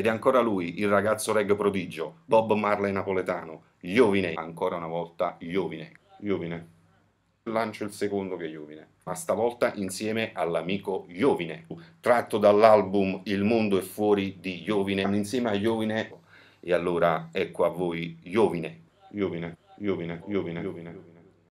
Ed è ancora lui, il ragazzo reg prodigio, Bob Marley napoletano, Iovine, ancora una volta Iovine. Iovine. Lancio il secondo che è Jovine, ma stavolta insieme all'amico Iovine, tratto dall'album Il mondo è fuori di Iovine, insieme a Iovine. E allora ecco a voi Iovine. Iovine, Iovine, Iovine, Jovine. Jovine.